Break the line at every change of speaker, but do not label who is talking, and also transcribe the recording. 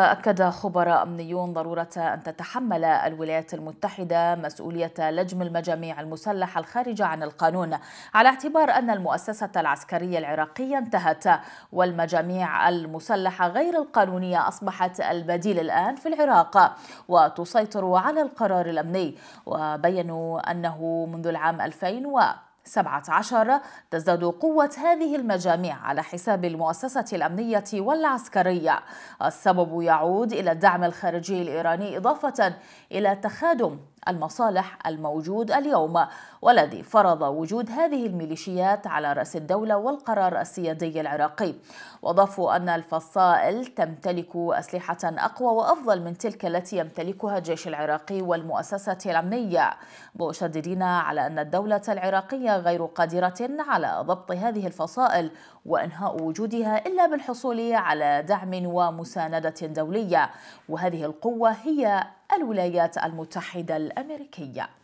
أكد خبراء أمنيون ضرورة أن تتحمل الولايات المتحدة مسؤولية لجم المجاميع المسلحة الخارجة عن القانون على اعتبار أن المؤسسة العسكرية العراقية انتهت والمجاميع المسلحة غير القانونية أصبحت البديل الآن في العراق وتسيطر على القرار الأمني وبينوا أنه منذ العام 2000 17 تزداد قوة هذه المجاميع على حساب المؤسسة الأمنية والعسكرية السبب يعود إلى الدعم الخارجي الإيراني إضافة إلى تخادم المصالح الموجود اليوم والذي فرض وجود هذه الميليشيات على رأس الدولة والقرار السيادي العراقي وضافوا أن الفصائل تمتلك أسلحة أقوى وأفضل من تلك التي يمتلكها الجيش العراقي والمؤسسة الأمنية مشددين على أن الدولة العراقية غير قادرة على ضبط هذه الفصائل وإنهاء وجودها إلا بالحصول على دعم ومساندة دولية وهذه القوة هي الولايات المتحدة الأمريكية